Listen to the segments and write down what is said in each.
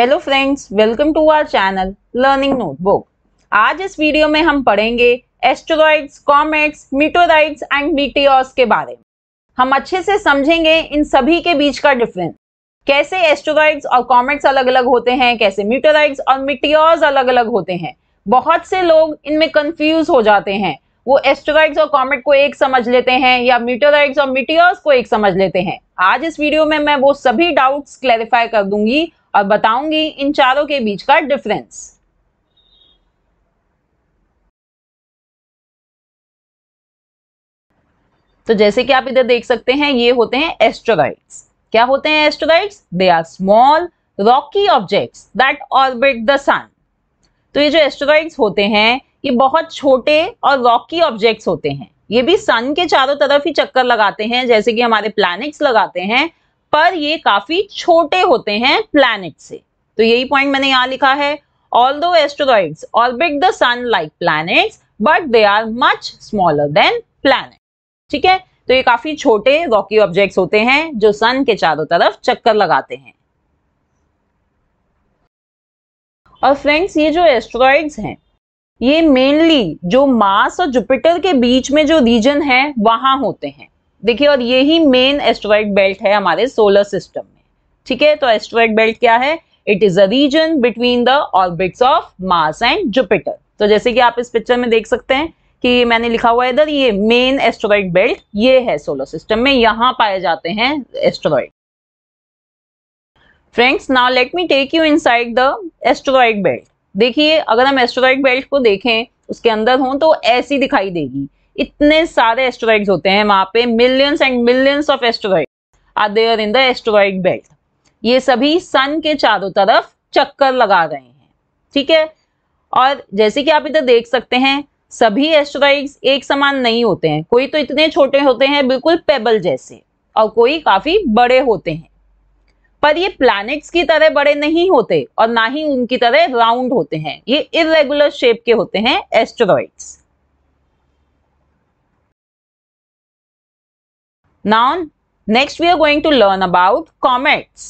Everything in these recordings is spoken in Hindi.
Hello friends welcome to our channel learning notebook आज इस वीडियो में हम पढ़ेंगे asteroids comets meteoroids and meteors के बारे में हम अच्छे से समझेंगे इन सभी के बीच का डिफरेंस कैसे एस्ट्रॉइड्स और कॉमेट्स अलग अलग होते हैं कैसे मीटोराइड्स और मिटियोर्स अलग अलग होते हैं बहुत से लोग इनमें कंफ्यूज हो जाते हैं वो एस्ट्रॉइड्स और कॉमेट को एक समझ लेते हैं या मीटोराइड्स और मिटियोर्स को एक समझ लेते हैं आज इस वीडियो में मैं वो सभी डाउट्स क्लैरिफाई कर दूंगी और बताऊंगी इन चारों के बीच का डिफरेंस तो जैसे कि आप इधर देख सकते हैं ये होते हैं एस्ट्रोराइड्स क्या होते हैं asteroids they are small rocky objects that orbit the sun तो ये जो एस्ट्रोराइड्स होते हैं ये बहुत छोटे और रॉकी ऑब्जेक्ट्स होते हैं ये भी सन के चारों तरफ ही चक्कर लगाते हैं जैसे कि हमारे प्लैनेट्स लगाते हैं पर ये काफी छोटे होते हैं प्लैनेट से तो यही पॉइंट मैंने यहां लिखा है also asteroids orbit the sun like planets but they are much smaller than planet ठीक है तो ये काफी छोटे रॉकी ऑब्जेक्ट्स होते हैं जो सन के चारों तरफ चक्कर लगाते हैं और फ्रेंड्स ये जो एस्ट्रॉइड्स हैं ये मेनली जो मार्स और जुपिटर के बीच में जो रीजन है वहां होते हैं देखिए और यही मेन एस्ट्रॉइड बेल्ट है हमारे सोलर सिस्टम में ठीक है तो एस्ट्रॉइड बेल्ट क्या है it is a region between the orbits of Mars and Jupiter तो जैसे कि आप इस पिक्चर में देख सकते हैं कि मैंने लिखा हुआ है इधर ये मेन एस्ट्रॉइड बेल्ट ये है सोलर सिस्टम में यहां पाए जाते हैं asteroid friends now let me take you inside the asteroid belt देखिए अगर हम एस्ट्रॉइड बेल्ट को देखें उसके अंदर हों तो ऐसी दिखाई देगी इतने सारे एस्ट्रॉइड होते हैं वहां पे millions and millions of asteroid are there in the asteroid belt ये सभी सन के चारों तरफ चक्कर लगा रहे हैं ठीक है और जैसे कि आप इधर देख सकते हैं सभी एस्ट्रॉइड्स एक समान नहीं होते हैं कोई तो इतने छोटे होते हैं बिल्कुल पेबल जैसे और कोई काफी बड़े होते हैं पर ये प्लैनेट्स की तरह बड़े नहीं होते और ना ही उनकी तरह राउंड होते हैं ये इरेगुलर शेप के होते हैं asteroids Now, next we are going to learn about comets.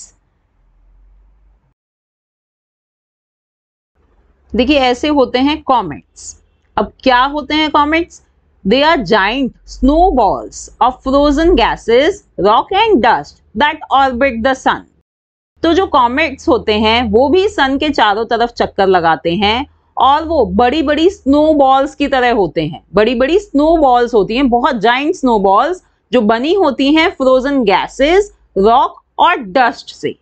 देखिए ऐसे होते हैं कॉमेट्स अब क्या होते हैं comets they are giant snow balls of frozen gases rock and dust that orbit the sun तो जो कॉमेट्स होते हैं वो भी सन के चारों तरफ चक्कर लगाते हैं और वो बड़ी बड़ी स्नो बॉल्स की तरह होते हैं बड़ी बड़ी स्नो बॉल्स होती हैं बहुत जाइंट स्नो बॉल्स जो बनी होती हैं फ्रोजन गैसेस रॉक और डस्ट से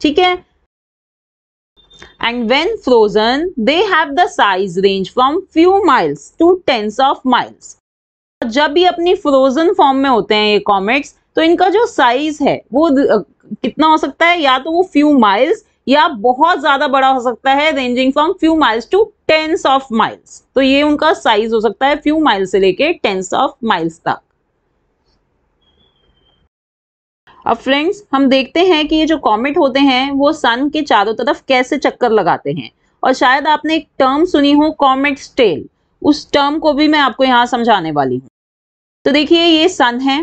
ठीक है and when frozen they have the size range from few miles to tens of miles जब भी अपनी फ्रोजन फॉर्म में होते हैं ये कॉमेट्स तो इनका जो साइज है वो कितना हो सकता है या तो वो फ्यू माइल्स या बहुत ज्यादा बड़ा हो सकता है ranging from few miles to tens of miles तो ये उनका साइज हो सकता है फ्यू माइल्स से लेके टेंस ऑफ माइल्स तक अब फ्रेंड्स हम देखते हैं कि ये जो कॉमेट होते हैं वो सन के चारों तरफ कैसे चक्कर लगाते हैं और शायद आपने एक टर्म सुनी हो कॉमेट स्टेल उस टर्म को भी मैं आपको यहाँ समझाने वाली हूँ तो देखिए ये सन है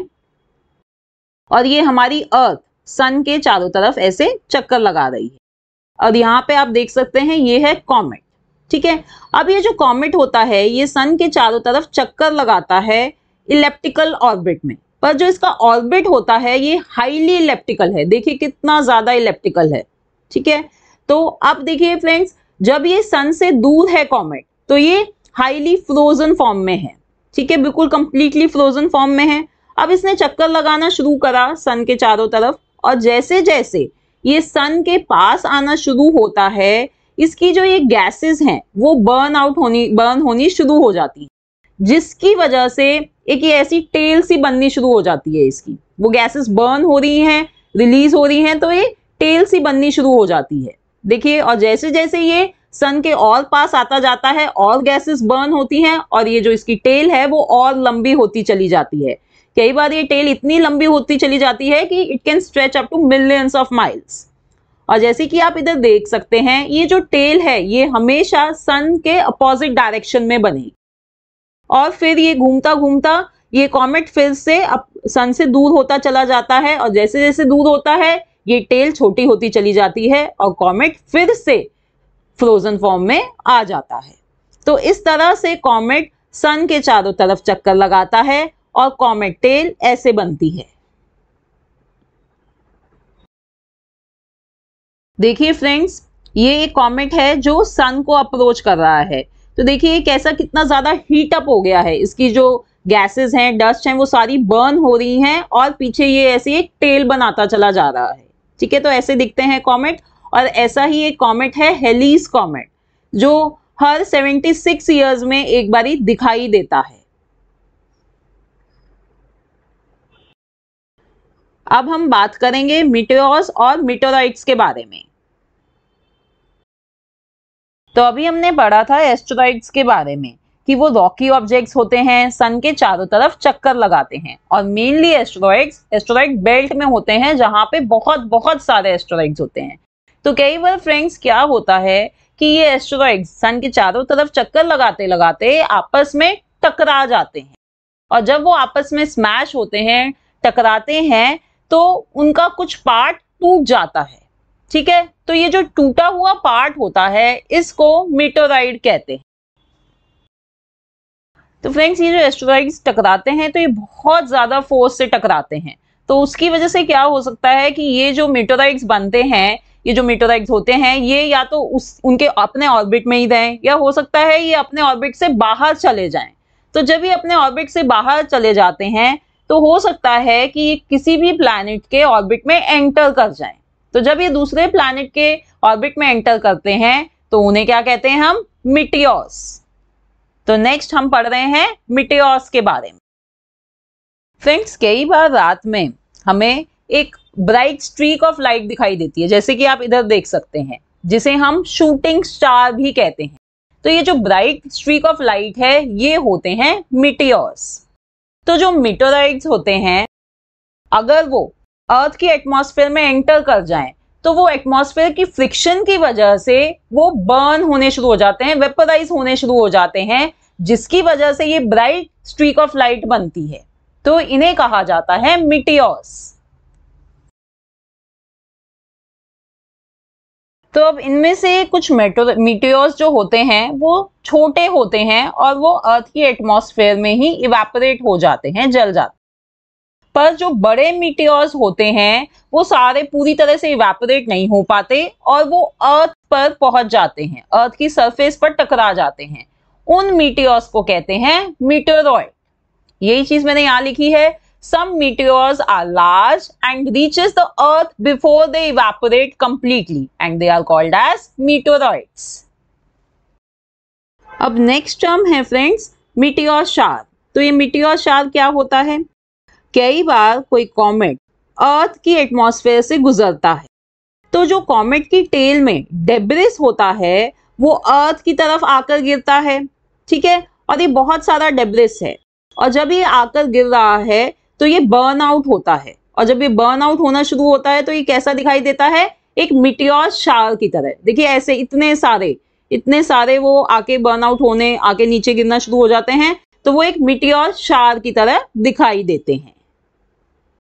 और ये हमारी अर्थ सन के चारों तरफ ऐसे चक्कर लगा रही है और यहाँ पे आप देख सकते हैं ये है कॉमेट ठीक है अब ये जो कॉमेट होता है ये सन के चारों तरफ चक्कर लगाता है इलेप्टिकल ऑर्बिट में पर जो इसका ऑर्बिट होता है ये हाईली इलेप्टिकल है देखिए कितना ज्यादा इलेप्टिकल है ठीक है तो अब देखिए फ्रेंड्स जब ये सन से दूर है कॉमेट तो ये हाईली फ्रोजन फॉर्म में है ठीक है बिल्कुल कंप्लीटली फ्रोजन फॉर्म में है अब इसने चक्कर लगाना शुरू करा सन के चारों तरफ और जैसे जैसे ये सन के पास आना शुरू होता है इसकी जो ये गैसेस हैं वो बर्न आउट होनी बर्न होनी शुरू हो जाती हैं जिसकी वजह से एक ऐसी टेल सी बननी शुरू हो जाती है इसकी वो गैसेस बर्न हो रही हैं रिलीज हो रही हैं तो ये टेल सी बननी शुरू हो जाती है देखिए और जैसे जैसे ये सन के और पास आता जाता है और गैसेस बर्न होती हैं और ये जो इसकी टेल है वो और लंबी होती चली जाती है कई बार ये टेल इतनी लंबी होती चली जाती है कि it can stretch up to millions of miles और जैसे कि आप इधर देख सकते हैं ये जो टेल है ये हमेशा सन के अपोजिट डायरेक्शन में बनेगी और फिर ये घूमता घूमता ये कॉमेट फिर से अप, सन से दूर होता चला जाता है और जैसे जैसे दूर होता है ये टेल छोटी होती चली जाती है और कॉमेट फिर से फ्रोजन फॉर्म में आ जाता है तो इस तरह से कॉमेट सन के चारों तरफ चक्कर लगाता है और कॉमेट टेल ऐसे बनती है देखिए फ्रेंड्स ये एक कॉमेट है जो सन को अप्रोच कर रहा है तो देखिए कैसा कितना ज़्यादा हीट अप हो गया है इसकी जो गैसेस हैं डस्ट हैं वो सारी बर्न हो रही हैं और पीछे ये ऐसे एक टेल बनाता चला जा रहा है ठीक है तो ऐसे दिखते हैं कॉमेट और ऐसा ही एक कॉमेट है हेलीस कॉमेट जो हर 76 ईयर्स में एक बारी दिखाई देता है अब हम बात करेंगे मिटोर्स और मिटोराइट्स के बारे में तो अभी हमने पढ़ा था एस्ट्रॉइड्स के बारे में कि वो रॉकी ऑब्जेक्ट्स होते हैं सन के चारों तरफ चक्कर लगाते हैं और मेनली एस्ट्रॉइड्स एस्ट्रॉइड बेल्ट में होते हैं जहाँ पे बहुत बहुत सारे एस्ट्रॉइड्स होते हैं तो कई बार फ्रेंड्स क्या होता है कि ये एस्ट्रॉइड्स सन के चारों तरफ चक्कर लगाते लगाते आपस में टकरा जाते हैं और जब वो आपस में स्मैश होते हैं टकराते हैं तो उनका कुछ पार्ट टूट जाता है ठीक है तो ये जो टूटा हुआ पार्ट होता है इसको मीटोराइड कहते हैं तो फ्रेंड्स ये जो एस्ट्रॉइड्स टकराते हैं तो ये बहुत ज़्यादा फोर्स से टकराते हैं तो उसकी वजह से क्या हो सकता है कि ये जो मीटोराइड्स बनते हैं ये जो मीटोराइड्स होते हैं ये या तो उस उनके अपने ऑर्बिट में ही रहें या हो सकता है ये अपने ऑर्बिट से बाहर चले जाएं तो जब ये अपने ऑर्बिट से बाहर चले जाते हैं तो हो सकता है कि ये किसी भी प्लानिट के ऑर्बिट में एंटर कर जाए तो जब ये दूसरे प्लैनेट के ऑर्बिट में एंटर करते हैं तो उन्हें क्या कहते हैं हम मिटियोस तो नेक्स्ट हम पढ़ रहे हैं मिटियोस के बारे में फ्रेंड्स कई बार रात में हमें एक ब्राइट स्ट्रीक ऑफ लाइट दिखाई देती है जैसे कि आप इधर देख सकते हैं जिसे हम शूटिंग स्टार भी कहते हैं तो ये जो ब्राइट स्ट्रीक ऑफ लाइट है ये होते हैं मिटियोर्स तो जो मिटोराइड्स होते हैं अगर वो अर्थ की एटमॉस्फेयर में एंटर कर जाएं तो वो एटमॉस्फेयर की फ्रिक्शन की वजह से वो बर्न होने शुरू हो जाते हैं वेपराइज होने शुरू हो जाते हैं जिसकी वजह से ये ब्राइट स्ट्रीक ऑफ लाइट बनती है तो इन्हें कहा जाता है मिटियोस तो अब इनमें से कुछ मेटो मिटियोस जो होते हैं वो छोटे होते हैं और वो अर्थ की एटमॉस्फेयर में ही इवेपोरेट हो जाते हैं जल जाते हैं पर जो बड़े मीटियोर्स होते हैं वो सारे पूरी तरह से इवेपोरेट नहीं हो पाते और वो अर्थ पर पहुंच जाते हैं अर्थ की सरफेस पर टकरा जाते हैं उन मीटियोर्स को कहते हैं मीटोरॉयड यही चीज मैंने यहां लिखी है some meteors are large and reaches the earth before they evaporate completely and they are called as meteoroids अब नेक्स्ट टर्म है फ्रेंड्स मीटियोर शार तो ये मीटियोर शार क्या होता है कई बार कोई कॉमेट अर्थ की एटमॉस्फेयर से गुजरता है तो जो कॉमेट की टेल में डेब्रिस होता है वो अर्थ की तरफ आकर गिरता है ठीक है और ये बहुत सारा डेब्रिस है और जब ये आकर गिर रहा है तो ये बर्न आउट होता है और जब ये बर्न आउट होना शुरू होता है तो ये कैसा दिखाई देता है एक मिट्योर शार की तरह देखिए ऐसे इतने सारे इतने सारे वो आके बर्न आउट होने आके नीचे गिरना शुरू हो जाते हैं तो वो एक मिट्योर शार की तरह दिखाई देते हैं